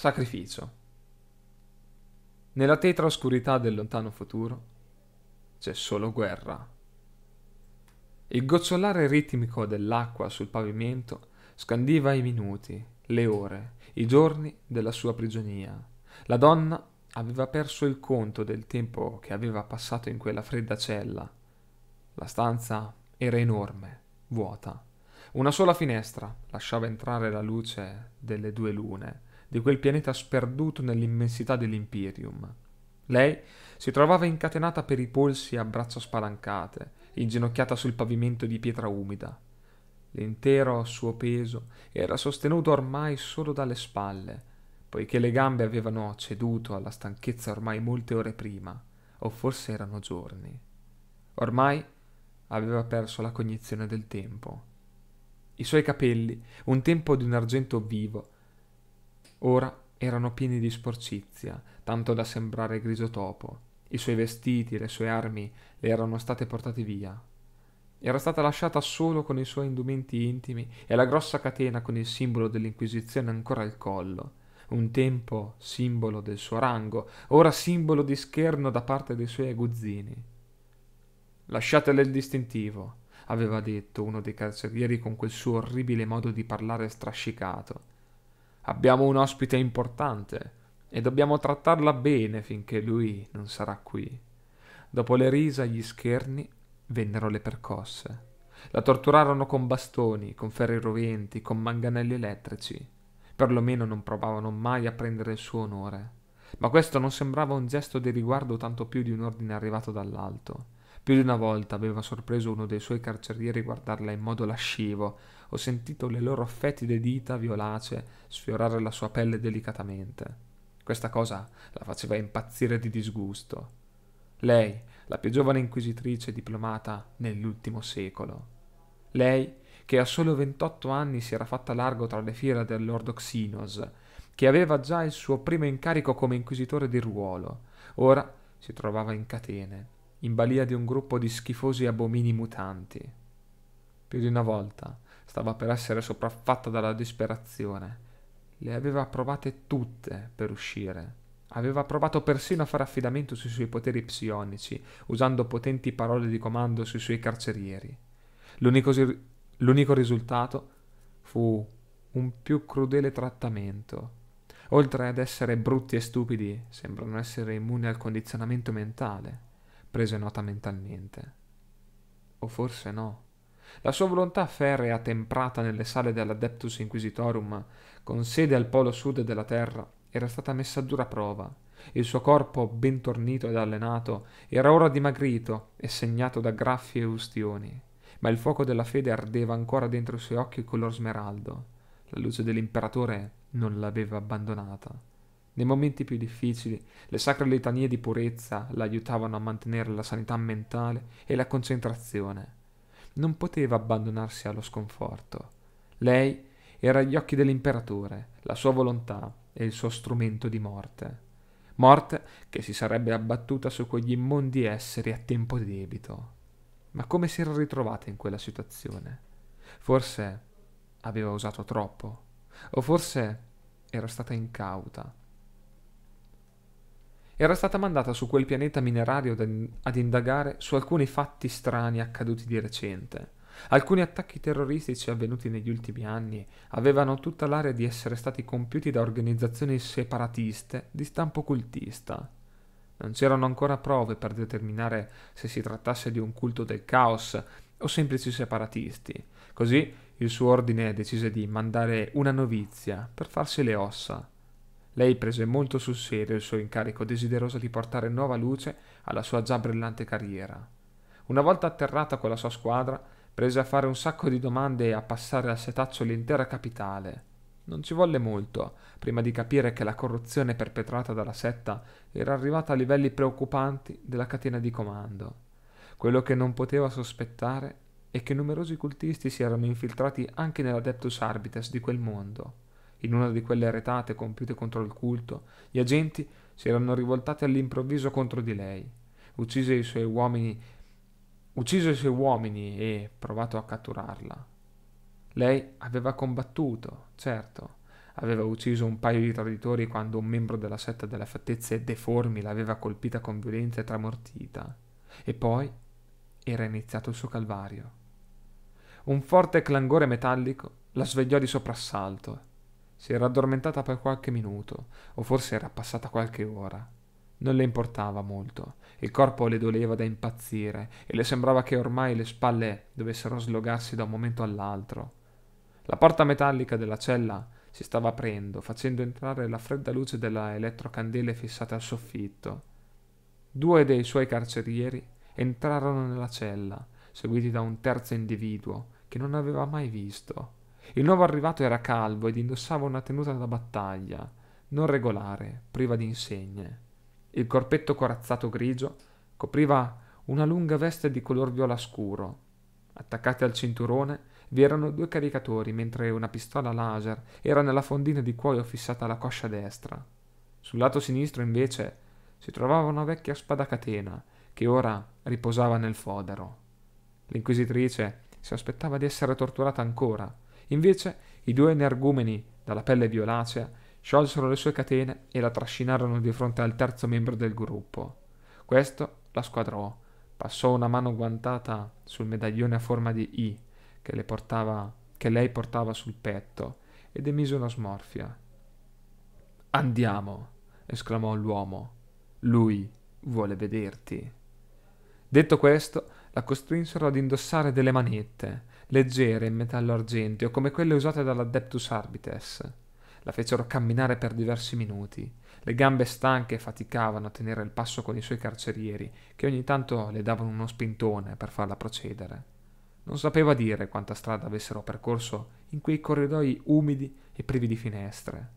Sacrificio. Nella tetra oscurità del lontano futuro c'è solo guerra. Il gocciolare ritmico dell'acqua sul pavimento scandiva i minuti, le ore, i giorni della sua prigionia. La donna aveva perso il conto del tempo che aveva passato in quella fredda cella. La stanza era enorme, vuota. Una sola finestra lasciava entrare la luce delle due lune di quel pianeta sperduto nell'immensità dell'Imperium. Lei si trovava incatenata per i polsi a braccia spalancate, inginocchiata sul pavimento di pietra umida. L'intero suo peso era sostenuto ormai solo dalle spalle, poiché le gambe avevano ceduto alla stanchezza ormai molte ore prima, o forse erano giorni. Ormai aveva perso la cognizione del tempo. I suoi capelli, un tempo di un argento vivo, Ora erano pieni di sporcizia, tanto da sembrare grigio topo. I suoi vestiti, le sue armi le erano state portate via. Era stata lasciata solo con i suoi indumenti intimi e la grossa catena con il simbolo dell'Inquisizione ancora al collo. Un tempo simbolo del suo rango, ora simbolo di scherno da parte dei suoi aguzzini. Lasciatele il distintivo, aveva detto uno dei carcerieri con quel suo orribile modo di parlare strascicato. Abbiamo un ospite importante e dobbiamo trattarla bene finché lui non sarà qui. Dopo le risa e gli scherni vennero le percosse. La torturarono con bastoni, con ferri roventi, con manganelli elettrici. Per lo meno non provavano mai a prendere il suo onore. Ma questo non sembrava un gesto di riguardo tanto più di un ordine arrivato dall'alto. Più di una volta aveva sorpreso uno dei suoi carcerieri guardarla in modo lascivo. Ho sentito le loro fetide dita violacee sfiorare la sua pelle delicatamente. Questa cosa la faceva impazzire di disgusto. Lei, la più giovane inquisitrice diplomata nell'ultimo secolo. Lei, che a solo 28 anni si era fatta largo tra le fiere dell'Ordoxinos, che aveva già il suo primo incarico come inquisitore di ruolo, ora si trovava in catene in balia di un gruppo di schifosi abomini mutanti. Più di una volta stava per essere sopraffatta dalla disperazione. Le aveva provate tutte per uscire. Aveva provato persino a fare affidamento sui suoi poteri psionici, usando potenti parole di comando sui suoi carcerieri. L'unico, l'unico risultato fu un più crudele trattamento. Oltre ad essere brutti e stupidi, sembrano essere immuni al condizionamento mentale prese nota mentalmente. O forse no. La sua volontà ferrea temprata nelle sale dell'Adeptus Inquisitorum, con sede al polo sud della Terra, era stata messa a dura prova. Il suo corpo, ben tornito ed allenato, era ora dimagrito e segnato da graffi e ustioni, ma il fuoco della fede ardeva ancora dentro i suoi occhi color smeraldo. La luce dell'imperatore non l'aveva abbandonata nei momenti più difficili, le sacre litanie di purezza l'aiutavano a mantenere la sanità mentale e la concentrazione. Non poteva abbandonarsi allo sconforto. Lei era agli occhi dell'imperatore, la sua volontà e il suo strumento di morte. Morte che si sarebbe abbattuta su quegli immondi esseri a tempo debito. Ma come si era ritrovata in quella situazione? Forse aveva usato troppo, o forse era stata incauta era stata mandata su quel pianeta minerario ad indagare su alcuni fatti strani accaduti di recente. Alcuni attacchi terroristici avvenuti negli ultimi anni avevano tutta l'aria di essere stati compiuti da organizzazioni separatiste di stampo cultista. Non c'erano ancora prove per determinare se si trattasse di un culto del caos o semplici separatisti. Così il suo ordine decise di mandare una novizia per farsi le ossa lei prese molto sul serio il suo incarico desiderosa di portare nuova luce alla sua già brillante carriera. Una volta atterrata con la sua squadra, prese a fare un sacco di domande e a passare al setaccio l'intera capitale. Non ci volle molto prima di capire che la corruzione perpetrata dalla setta era arrivata a livelli preoccupanti della catena di comando. Quello che non poteva sospettare è che numerosi cultisti si erano infiltrati anche nell'Adeptus Arbites di quel mondo. In una di quelle retate compiute contro il culto, gli agenti si erano rivoltati all'improvviso contro di lei. Uccise i suoi uomini, ucciso i suoi uomini e provato a catturarla. Lei aveva combattuto, certo, aveva ucciso un paio di traditori quando un membro della setta delle fattezze deformi l'aveva colpita con violenza e tramortita. E poi era iniziato il suo calvario. Un forte clangore metallico la svegliò di soprassalto si era addormentata per qualche minuto, o forse era passata qualche ora. Non le importava molto, il corpo le doleva da impazzire e le sembrava che ormai le spalle dovessero slogarsi da un momento all'altro. La porta metallica della cella si stava aprendo, facendo entrare la fredda luce della elettrocandele fissate al soffitto. Due dei suoi carcerieri entrarono nella cella, seguiti da un terzo individuo che non aveva mai visto. Il nuovo arrivato era calvo ed indossava una tenuta da battaglia, non regolare, priva di insegne. Il corpetto corazzato grigio copriva una lunga veste di color viola scuro. Attaccati al cinturone vi erano due caricatori, mentre una pistola laser era nella fondina di cuoio fissata alla coscia destra. Sul lato sinistro, invece, si trovava una vecchia spada catena, che ora riposava nel fodero. L'inquisitrice si aspettava di essere torturata ancora, Invece i due energumeni dalla pelle violacea sciolsero le sue catene e la trascinarono di fronte al terzo membro del gruppo. Questo la squadrò, passò una mano guantata sul medaglione a forma di I che, le portava, che lei portava sul petto ed emise una smorfia. Andiamo, esclamò l'uomo. Lui vuole vederti. Detto questo, la costrinsero ad indossare delle manette leggere in metallo argenteo come quelle usate dall'Adeptus Arbites. La fecero camminare per diversi minuti. Le gambe stanche faticavano a tenere il passo con i suoi carcerieri, che ogni tanto le davano uno spintone per farla procedere. Non sapeva dire quanta strada avessero percorso in quei corridoi umidi e privi di finestre.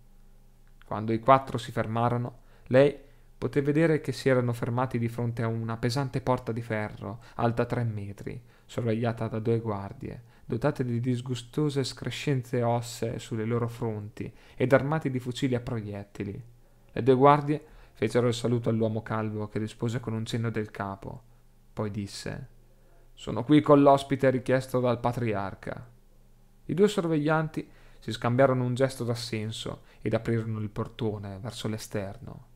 Quando i quattro si fermarono, lei Poté vedere che si erano fermati di fronte a una pesante porta di ferro, alta tre metri, sorvegliata da due guardie, dotate di disgustose escrescenze ossee sulle loro fronti ed armati di fucili a proiettili. Le due guardie fecero il saluto all'uomo calvo che rispose con un cenno del capo. Poi disse Sono qui con l'ospite richiesto dal patriarca. I due sorveglianti si scambiarono un gesto d'assenso ed aprirono il portone verso l'esterno.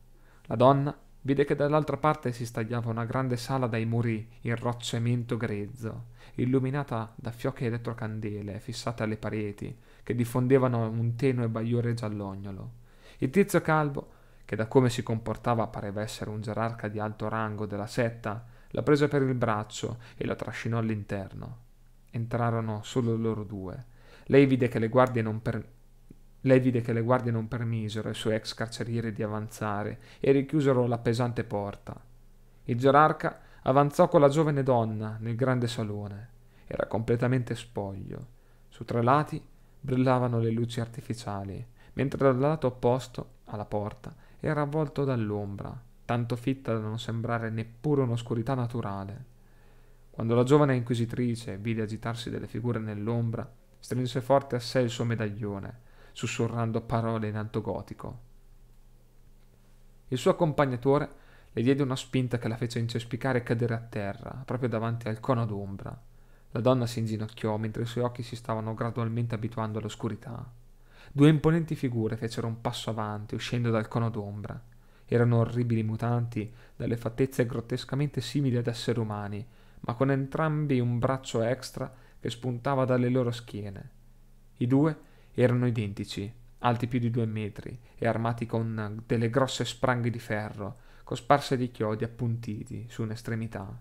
La donna vide che dall'altra parte si stagliava una grande sala dai muri in rocciamento grezzo, illuminata da fioche elettrocandele fissate alle pareti, che diffondevano un tenue bagliore giallognolo. Il tizio calvo, che da come si comportava pareva essere un gerarca di alto rango della setta, la prese per il braccio e la trascinò all'interno. Entrarono solo loro due. Lei vide che le guardie non, per- lei vide che le guardie non permisero ai suoi ex carcerieri di avanzare e richiusero la pesante porta. Il gerarca avanzò con la giovane donna nel grande salone. Era completamente spoglio. Su tre lati brillavano le luci artificiali, mentre dal lato opposto, alla porta, era avvolto dall'ombra, tanto fitta da non sembrare neppure un'oscurità naturale. Quando la giovane inquisitrice vide agitarsi delle figure nell'ombra, strinse forte a sé il suo medaglione sussurrando parole in alto gotico. Il suo accompagnatore le diede una spinta che la fece incespicare e cadere a terra, proprio davanti al cono d'ombra. La donna si inginocchiò mentre i suoi occhi si stavano gradualmente abituando all'oscurità. Due imponenti figure fecero un passo avanti, uscendo dal cono d'ombra. Erano orribili mutanti, dalle fattezze grottescamente simili ad esseri umani, ma con entrambi un braccio extra che spuntava dalle loro schiene. I due erano identici, alti più di due metri e armati con delle grosse spranghe di ferro, cosparse di chiodi appuntiti su un'estremità.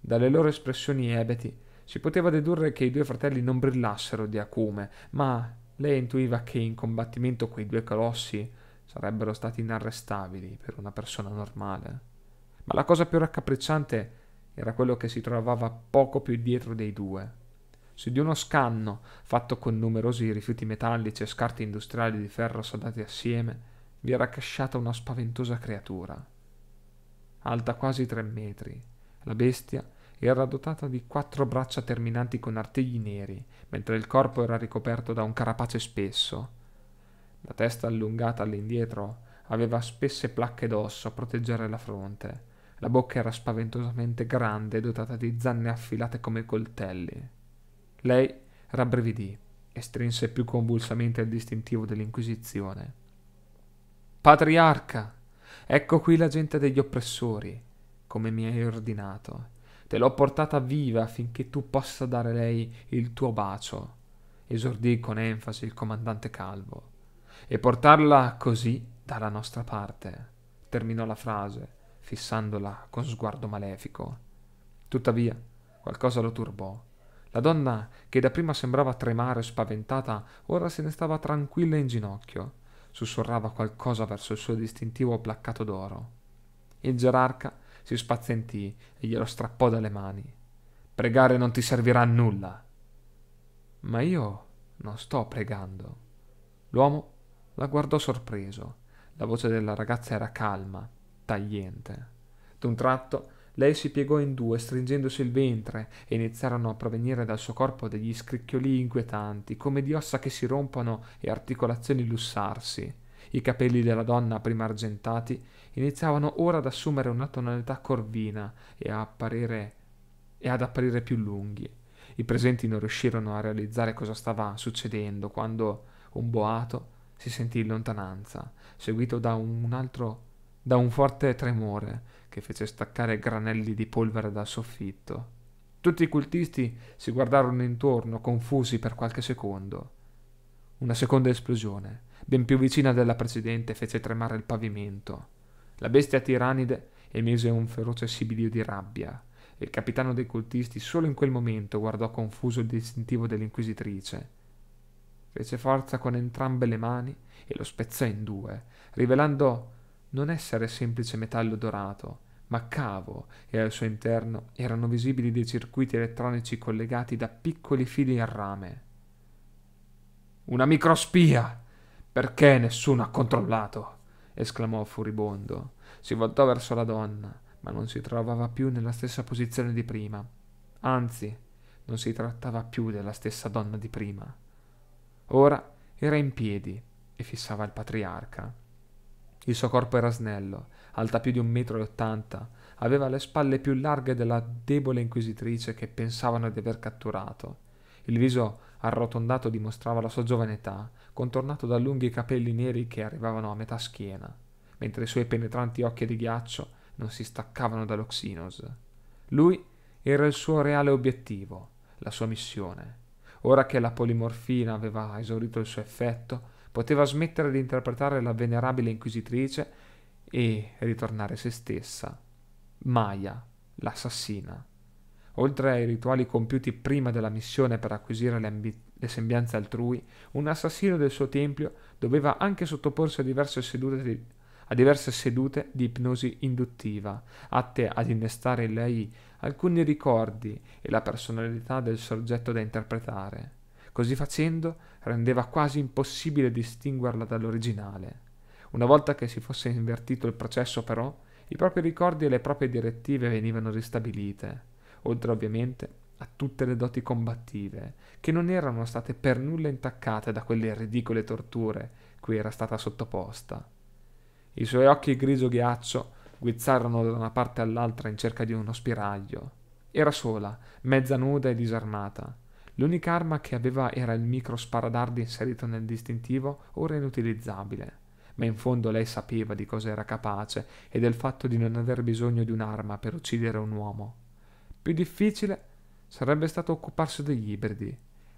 Dalle loro espressioni ebeti si poteva dedurre che i due fratelli non brillassero di acume, ma lei intuiva che in combattimento quei due colossi sarebbero stati inarrestabili per una persona normale. Ma la cosa più raccapricciante era quello che si trovava poco più dietro dei due su di uno scanno fatto con numerosi rifiuti metallici e scarti industriali di ferro soldati assieme, vi era accasciata una spaventosa creatura. Alta quasi tre metri, la bestia era dotata di quattro braccia terminanti con artigli neri, mentre il corpo era ricoperto da un carapace spesso. La testa allungata all'indietro aveva spesse placche d'osso a proteggere la fronte. La bocca era spaventosamente grande e dotata di zanne affilate come coltelli. Lei rabbrividì e strinse più convulsamente il distintivo dell'Inquisizione. Patriarca, ecco qui la gente degli oppressori, come mi hai ordinato. Te l'ho portata viva affinché tu possa dare lei il tuo bacio, esordì con enfasi il comandante Calvo, e portarla così dalla nostra parte, terminò la frase, fissandola con sguardo malefico. Tuttavia, qualcosa lo turbò la donna, che dapprima sembrava tremare e spaventata, ora se ne stava tranquilla in ginocchio. Sussurrava qualcosa verso il suo distintivo placcato d'oro. Il gerarca si spazientì e glielo strappò dalle mani. Pregare non ti servirà a nulla. Ma io non sto pregando. L'uomo la guardò sorpreso. La voce della ragazza era calma, tagliente. D'un tratto lei si piegò in due stringendosi il ventre e iniziarono a provenire dal suo corpo degli scricchioli inquietanti come di ossa che si rompono e articolazioni lussarsi i capelli della donna prima argentati iniziavano ora ad assumere una tonalità corvina e a apparire e ad apparire più lunghi i presenti non riuscirono a realizzare cosa stava succedendo quando un boato si sentì in lontananza seguito da un altro da un forte tremore che fece staccare granelli di polvere dal soffitto. Tutti i cultisti si guardarono intorno, confusi per qualche secondo. Una seconda esplosione, ben più vicina della precedente, fece tremare il pavimento. La bestia tiranide emise un feroce sibilio di rabbia. e Il capitano dei cultisti solo in quel momento guardò confuso il distintivo dell'inquisitrice. Fece forza con entrambe le mani e lo spezzò in due, rivelando non essere semplice metallo dorato, ma cavo e al suo interno erano visibili dei circuiti elettronici collegati da piccoli fili a rame. Una microspia! Perché nessuno ha controllato? esclamò furibondo. Si voltò verso la donna, ma non si trovava più nella stessa posizione di prima. Anzi, non si trattava più della stessa donna di prima. Ora era in piedi e fissava il patriarca. Il suo corpo era snello, alta più di un metro e ottanta, aveva le spalle più larghe della debole inquisitrice che pensavano di aver catturato. Il viso arrotondato dimostrava la sua giovane età, contornato da lunghi capelli neri che arrivavano a metà schiena, mentre i suoi penetranti occhi di ghiaccio non si staccavano dall'Oxinos. Lui era il suo reale obiettivo, la sua missione. Ora che la polimorfina aveva esaurito il suo effetto, poteva smettere di interpretare la venerabile inquisitrice e ritornare se stessa, Maya, l'assassina. Oltre ai rituali compiuti prima della missione per acquisire le, ambi- le sembianze altrui, un assassino del suo tempio doveva anche sottoporsi a diverse sedute di, a diverse sedute di ipnosi induttiva, atte ad innestare in lei alcuni ricordi e la personalità del soggetto da interpretare. Così facendo rendeva quasi impossibile distinguerla dall'originale. Una volta che si fosse invertito il processo, però, i propri ricordi e le proprie direttive venivano ristabilite, oltre ovviamente a tutte le doti combattive, che non erano state per nulla intaccate da quelle ridicole torture cui era stata sottoposta. I suoi occhi grigio ghiaccio guizzarono da una parte all'altra in cerca di uno spiraglio. Era sola, mezza nuda e disarmata. L'unica arma che aveva era il micro sparadardi inserito nel distintivo, ora inutilizzabile ma in fondo lei sapeva di cosa era capace e del fatto di non aver bisogno di un'arma per uccidere un uomo. Più difficile sarebbe stato occuparsi degli ibridi.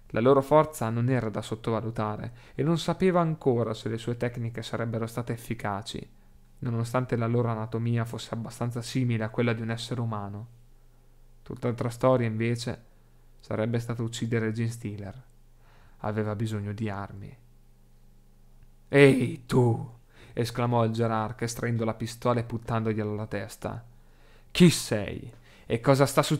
La loro forza non era da sottovalutare e non sapeva ancora se le sue tecniche sarebbero state efficaci, nonostante la loro anatomia fosse abbastanza simile a quella di un essere umano. Tutt'altra storia, invece, sarebbe stata uccidere Gene Steeler. Aveva bisogno di armi. Ehi, tu! esclamò il gerarca estraendo la pistola e puntandogliela alla testa. Chi sei? E cosa sta su...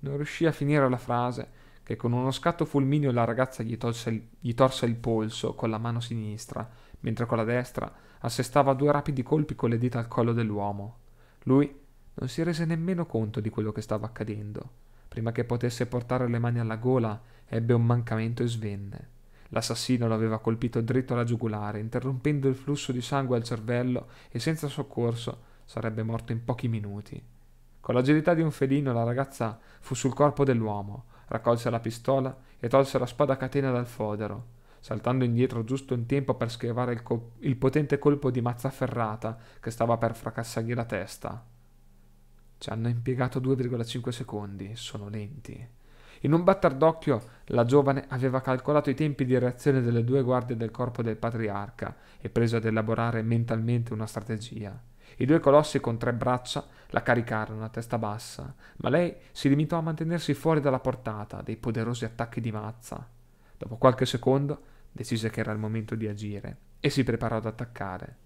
Non riuscì a finire la frase, che con uno scatto fulmineo la ragazza gli, il... gli torse il polso con la mano sinistra, mentre con la destra assestava due rapidi colpi con le dita al collo dell'uomo. Lui non si rese nemmeno conto di quello che stava accadendo. Prima che potesse portare le mani alla gola, ebbe un mancamento e svenne. L'assassino lo aveva colpito dritto alla giugulare, interrompendo il flusso di sangue al cervello e senza soccorso sarebbe morto in pochi minuti. Con l'agilità di un felino la ragazza fu sul corpo dell'uomo, raccolse la pistola e tolse la spada a catena dal fodero, saltando indietro giusto in tempo per schivare il, col- il potente colpo di mazza ferrata che stava per fracassargli la testa. Ci hanno impiegato 2,5 secondi, sono lenti. In un batter d'occhio la giovane aveva calcolato i tempi di reazione delle due guardie del corpo del patriarca e preso ad elaborare mentalmente una strategia. I due colossi con tre braccia la caricarono a testa bassa, ma lei si limitò a mantenersi fuori dalla portata dei poderosi attacchi di mazza. Dopo qualche secondo decise che era il momento di agire e si preparò ad attaccare.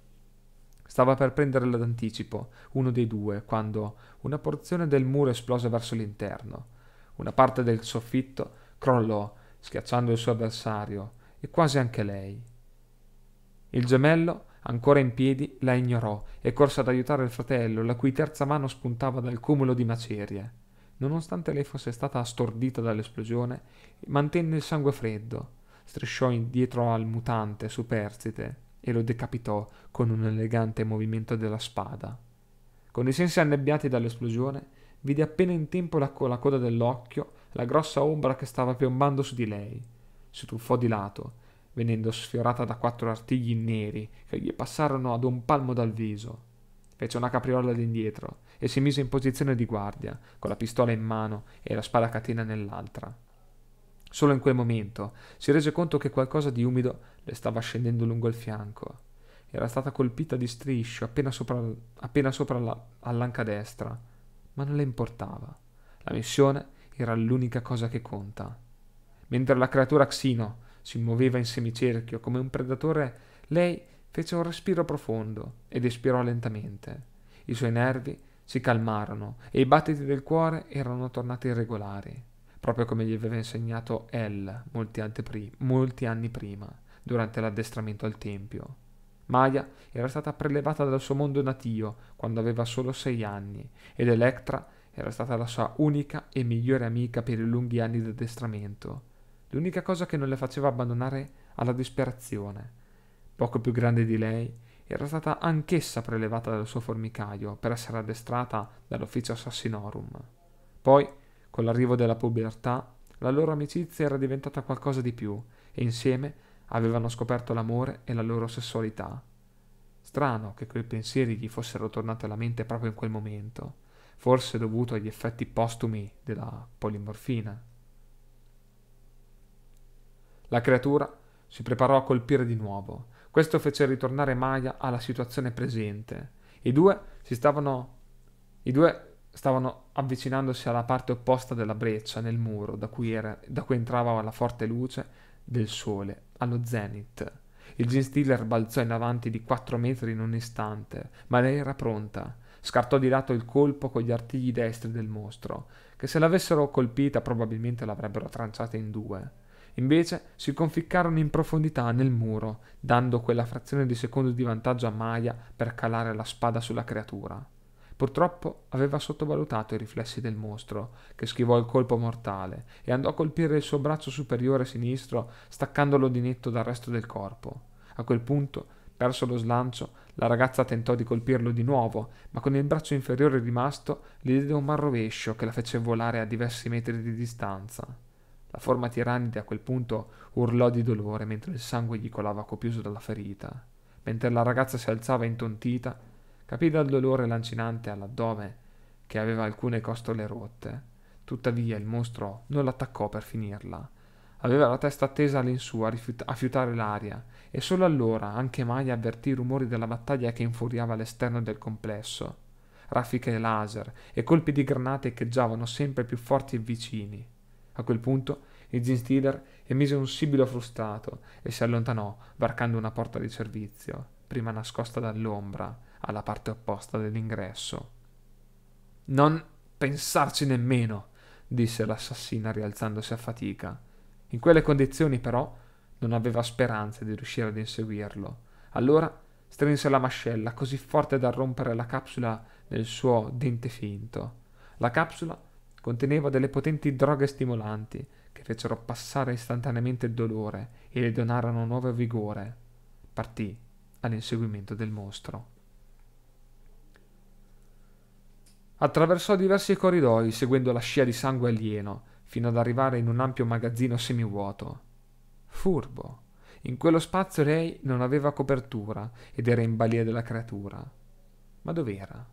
Stava per prenderla d'anticipo, uno dei due, quando una porzione del muro esplose verso l'interno. Una parte del soffitto crollò, schiacciando il suo avversario, e quasi anche lei. Il gemello, ancora in piedi, la ignorò e corse ad aiutare il fratello, la cui terza mano spuntava dal cumulo di macerie. Nonostante lei fosse stata stordita dall'esplosione, mantenne il sangue freddo, strisciò indietro al mutante superstite e lo decapitò con un elegante movimento della spada. Con i sensi annebbiati dall'esplosione, vide appena in tempo la, con la coda dell'occhio la grossa ombra che stava piombando su di lei. Si tuffò di lato, venendo sfiorata da quattro artigli neri che gli passarono ad un palmo dal viso. Fece una capriola all'indietro e si mise in posizione di guardia, con la pistola in mano e la spada a catena nell'altra. Solo in quel momento si rese conto che qualcosa di umido le stava scendendo lungo il fianco. Era stata colpita di striscio appena sopra, appena sopra la, all'anca destra ma non le importava. La missione era l'unica cosa che conta. Mentre la creatura Xino si muoveva in semicerchio come un predatore, lei fece un respiro profondo ed espirò lentamente. I suoi nervi si calmarono e i battiti del cuore erano tornati irregolari, proprio come gli aveva insegnato El molti, molti anni prima, durante l'addestramento al tempio. Maya era stata prelevata dal suo mondo natio quando aveva solo sei anni ed Electra era stata la sua unica e migliore amica per i lunghi anni di addestramento. L'unica cosa che non le faceva abbandonare alla disperazione. Poco più grande di lei, era stata anch'essa prelevata dal suo formicaio per essere addestrata dall'ufficio assassinorum. Poi, con l'arrivo della pubertà, la loro amicizia era diventata qualcosa di più e insieme avevano scoperto l'amore e la loro sessualità. Strano che quei pensieri gli fossero tornati alla mente proprio in quel momento, forse dovuto agli effetti postumi della polimorfina. La creatura si preparò a colpire di nuovo. Questo fece ritornare Maya alla situazione presente. I due si stavano i due stavano avvicinandosi alla parte opposta della breccia nel muro da cui, era, da cui entrava la forte luce del sole allo zenit. Il jeans dealer balzò in avanti di quattro metri in un istante, ma lei era pronta. Scartò di lato il colpo con gli artigli destri del mostro, che se l'avessero colpita probabilmente l'avrebbero tranciata in due. Invece si conficcarono in profondità nel muro, dando quella frazione di secondo di vantaggio a Maya per calare la spada sulla creatura. Purtroppo aveva sottovalutato i riflessi del mostro, che schivò il colpo mortale e andò a colpire il suo braccio superiore sinistro, staccandolo di netto dal resto del corpo. A quel punto, perso lo slancio, la ragazza tentò di colpirlo di nuovo, ma con il braccio inferiore rimasto gli diede un marrovescio che la fece volare a diversi metri di distanza. La forma tirannide a quel punto urlò di dolore mentre il sangue gli colava copioso dalla ferita. Mentre la ragazza si alzava intontita, Capì dal dolore lancinante all'addome che aveva alcune costole rotte. Tuttavia il mostro non l'attaccò per finirla. Aveva la testa tesa all'insù a, rifiut- a fiutare l'aria, e solo allora anche Maya avvertì i rumori della battaglia che infuriava all'esterno del complesso. Raffiche laser e colpi di granate echeggiavano sempre più forti e vicini. A quel punto Igin Steeler emise un sibilo frustrato e si allontanò varcando una porta di servizio, prima nascosta dall'ombra, alla parte opposta dell'ingresso. Non pensarci nemmeno, disse l'assassina rialzandosi a fatica. In quelle condizioni, però, non aveva speranze di riuscire ad inseguirlo. Allora strinse la mascella così forte da rompere la capsula nel suo dente finto. La capsula conteneva delle potenti droghe stimolanti che fecero passare istantaneamente il dolore e le donarono nuovo vigore. Partì all'inseguimento del mostro. Attraversò diversi corridoi seguendo la scia di sangue alieno, fino ad arrivare in un ampio magazzino semivuoto. Furbo. In quello spazio lei non aveva copertura ed era in balia della creatura. Ma dov'era?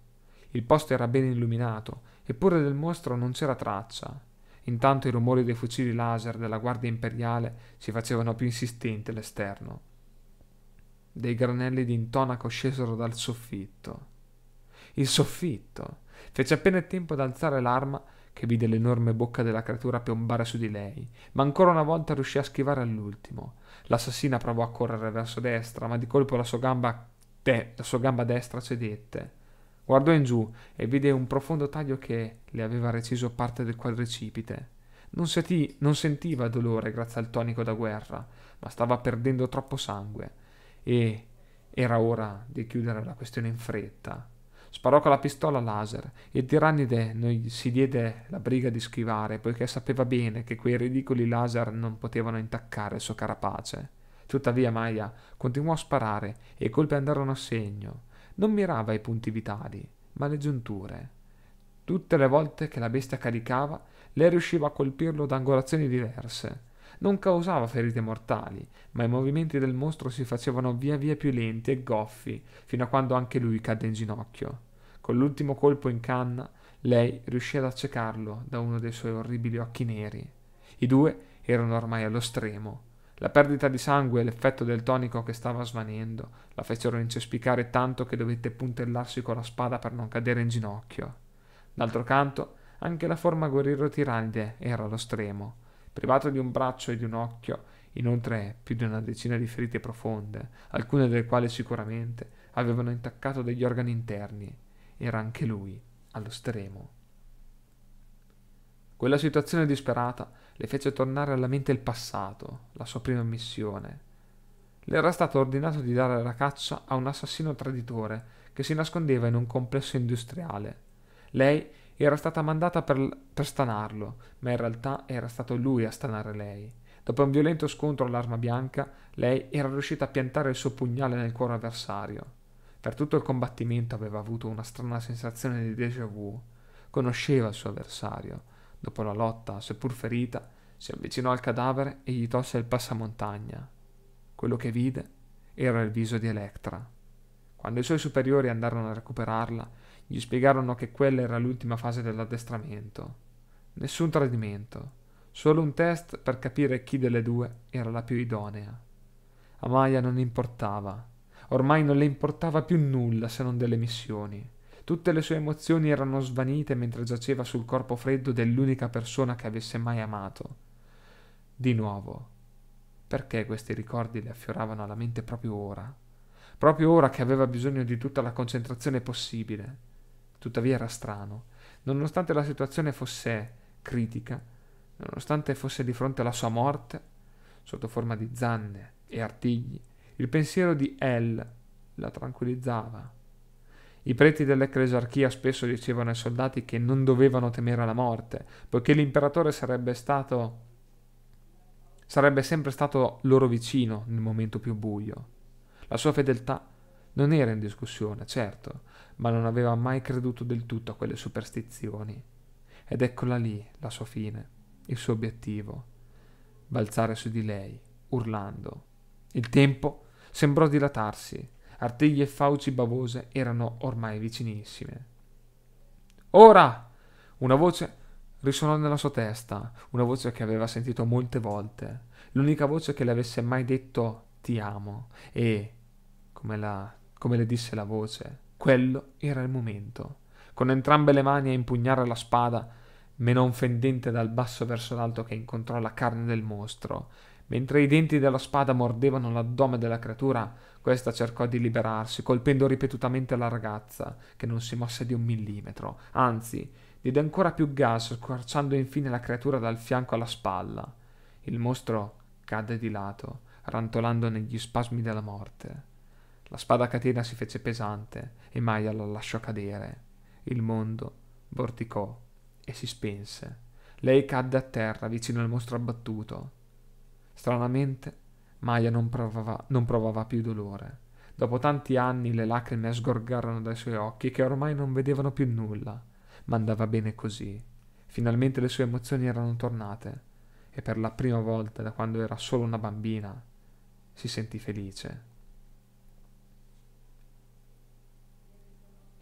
Il posto era ben illuminato, eppure del mostro non c'era traccia. Intanto i rumori dei fucili laser della guardia imperiale si facevano più insistenti all'esterno. Dei granelli di intonaco scesero dal soffitto. Il soffitto! Fece appena il tempo ad alzare l'arma che vide l'enorme bocca della creatura piombare su di lei, ma ancora una volta riuscì a schivare all'ultimo. L'assassina provò a correre verso destra, ma di colpo la sua gamba, de- la sua gamba destra cedette. Guardò in giù e vide un profondo taglio che le aveva reciso parte del quadricipite. Non, sentì, non sentiva dolore grazie al tonico da guerra, ma stava perdendo troppo sangue e era ora di chiudere la questione in fretta. Sparò con la pistola laser. e tirannide non si diede la briga di schivare, poiché sapeva bene che quei ridicoli laser non potevano intaccare il suo carapace. Tuttavia Maya continuò a sparare e i colpi andarono a segno. Non mirava i punti vitali, ma le giunture. Tutte le volte che la bestia caricava, lei riusciva a colpirlo da angolazioni diverse non causava ferite mortali, ma i movimenti del mostro si facevano via via più lenti e goffi, fino a quando anche lui cadde in ginocchio. Con l'ultimo colpo in canna, lei riuscì ad accecarlo da uno dei suoi orribili occhi neri. I due erano ormai allo stremo. La perdita di sangue e l'effetto del tonico che stava svanendo la fecero incespicare tanto che dovette puntellarsi con la spada per non cadere in ginocchio. D'altro canto, anche la forma guerriero tiranide era allo stremo privato di un braccio e di un occhio, inoltre più di una decina di ferite profonde, alcune delle quali sicuramente avevano intaccato degli organi interni. Era anche lui allo stremo. Quella situazione disperata le fece tornare alla mente il passato, la sua prima missione. Le era stato ordinato di dare la caccia a un assassino traditore che si nascondeva in un complesso industriale. Lei era stata mandata per, per stanarlo, ma in realtà era stato lui a stanare lei. Dopo un violento scontro all'arma bianca, lei era riuscita a piantare il suo pugnale nel cuore avversario. Per tutto il combattimento aveva avuto una strana sensazione di déjà vu. Conosceva il suo avversario. Dopo la lotta, seppur ferita, si avvicinò al cadavere e gli tolse il passamontagna. Quello che vide era il viso di Electra. Quando i suoi superiori andarono a recuperarla, gli spiegarono che quella era l'ultima fase dell'addestramento. Nessun tradimento, solo un test per capire chi delle due era la più idonea. A Maya non importava. Ormai non le importava più nulla se non delle missioni. Tutte le sue emozioni erano svanite mentre giaceva sul corpo freddo dell'unica persona che avesse mai amato. Di nuovo, perché questi ricordi le affioravano alla mente proprio ora? Proprio ora che aveva bisogno di tutta la concentrazione possibile tuttavia era strano. Nonostante la situazione fosse critica, nonostante fosse di fronte alla sua morte, sotto forma di zanne e artigli, il pensiero di El la tranquillizzava. I preti dell'ecclesiarchia spesso dicevano ai soldati che non dovevano temere la morte, poiché l'imperatore sarebbe stato sarebbe sempre stato loro vicino nel momento più buio. La sua fedeltà non era in discussione, certo, ma non aveva mai creduto del tutto a quelle superstizioni. Ed eccola lì la sua fine, il suo obiettivo. Balzare su di lei, urlando. Il tempo sembrò dilatarsi. Artiglie e fauci bavose erano ormai vicinissime. Ora! Una voce risuonò nella sua testa, una voce che aveva sentito molte volte, l'unica voce che le avesse mai detto ti amo e, come, la, come le disse la voce, quello era il momento. Con entrambe le mani a impugnare la spada, meno fendente dal basso verso l'alto che incontrò la carne del mostro. Mentre i denti della spada mordevano l'addome della creatura, questa cercò di liberarsi, colpendo ripetutamente la ragazza, che non si mosse di un millimetro, anzi, diede ancora più gas, squarciando infine la creatura dal fianco alla spalla. Il mostro cadde di lato, rantolando negli spasmi della morte. La spada catena si fece pesante e Maya la lasciò cadere. Il mondo vorticò e si spense. Lei cadde a terra vicino al mostro abbattuto. Stranamente, Maya non provava, non provava più dolore. Dopo tanti anni le lacrime sgorgarono dai suoi occhi che ormai non vedevano più nulla, ma andava bene così. Finalmente le sue emozioni erano tornate e per la prima volta da quando era solo una bambina si sentì felice.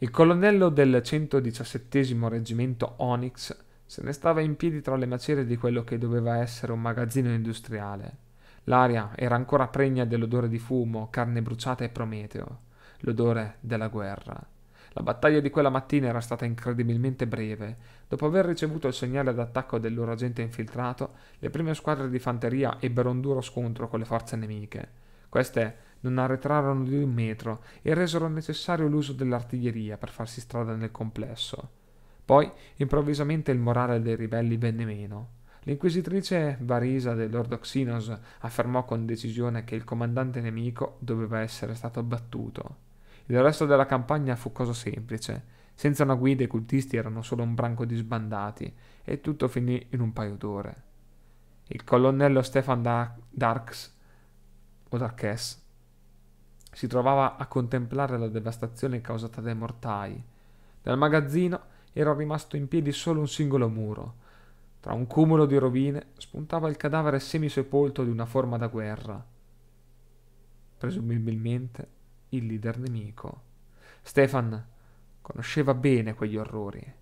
Il colonnello del 117 reggimento Onyx se ne stava in piedi tra le macerie di quello che doveva essere un magazzino industriale. L'aria era ancora pregna dell'odore di fumo, carne bruciata e prometeo, l'odore della guerra. La battaglia di quella mattina era stata incredibilmente breve. Dopo aver ricevuto il segnale d'attacco del loro agente infiltrato, le prime squadre di fanteria ebbero un duro scontro con le forze nemiche. Queste non arretrarono di un metro e resero necessario l'uso dell'artiglieria per farsi strada nel complesso. Poi, improvvisamente, il morale dei ribelli venne meno. L'inquisitrice Varisa dell'Ordoxinos affermò con decisione che il comandante nemico doveva essere stato abbattuto. Il resto della campagna fu cosa semplice. Senza una guida i cultisti erano solo un branco di sbandati e tutto finì in un paio d'ore. Il colonnello Stefan Darks o Darkes si trovava a contemplare la devastazione causata dai mortai. Dal magazzino era rimasto in piedi solo un singolo muro. Tra un cumulo di rovine spuntava il cadavere semisepolto di una forma da guerra. Presumibilmente il leader nemico. Stefan conosceva bene quegli orrori.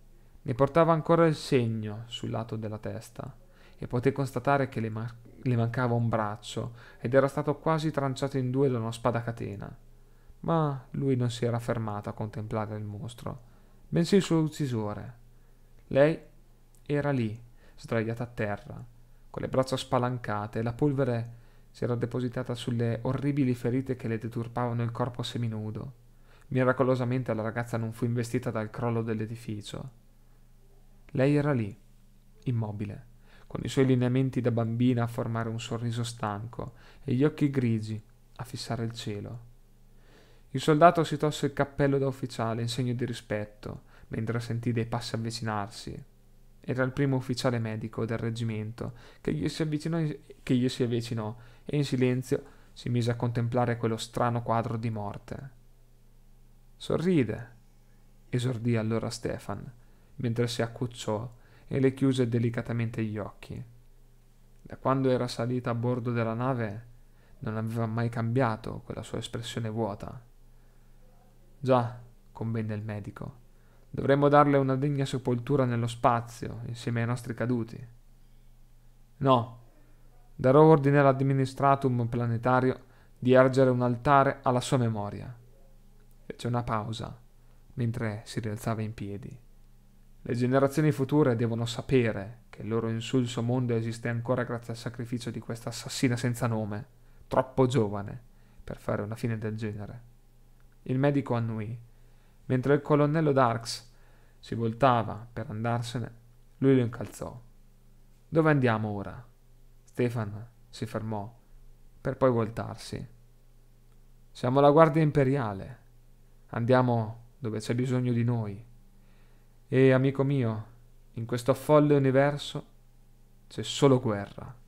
Ne portava ancora il segno sul lato della testa e poté constatare che le, mar- le mancava un braccio ed era stato quasi tranciato in due da una spada catena. Ma lui non si era fermato a contemplare il mostro, bensì il suo uccisore. Lei era lì, sdraiata a terra, con le braccia spalancate e la polvere si era depositata sulle orribili ferite che le deturpavano il corpo seminudo. Miracolosamente la ragazza non fu investita dal crollo dell'edificio. Lei era lì, immobile con i suoi lineamenti da bambina a formare un sorriso stanco e gli occhi grigi a fissare il cielo. Il soldato si tosse il cappello da ufficiale in segno di rispetto, mentre sentì dei passi avvicinarsi. Era il primo ufficiale medico del reggimento che gli si avvicinò, che gli si avvicinò e in silenzio si mise a contemplare quello strano quadro di morte. Sorride, esordì allora Stefan, mentre si accucciò e le chiuse delicatamente gli occhi. Da quando era salita a bordo della nave non aveva mai cambiato quella sua espressione vuota. Già, convenne il medico, dovremmo darle una degna sepoltura nello spazio, insieme ai nostri caduti. No, darò ordine all'administratum planetario di ergere un altare alla sua memoria. Fece una pausa, mentre si rialzava in piedi. Le generazioni future devono sapere che il loro insulso mondo esiste ancora grazie al sacrificio di questa assassina senza nome, troppo giovane, per fare una fine del genere. Il medico annuì, mentre il colonnello Darks si voltava per andarsene, lui lo incalzò. Dove andiamo ora? Stefan si fermò, per poi voltarsi. Siamo la guardia imperiale. Andiamo dove c'è bisogno di noi. E amico mio, in questo folle universo c'è solo guerra.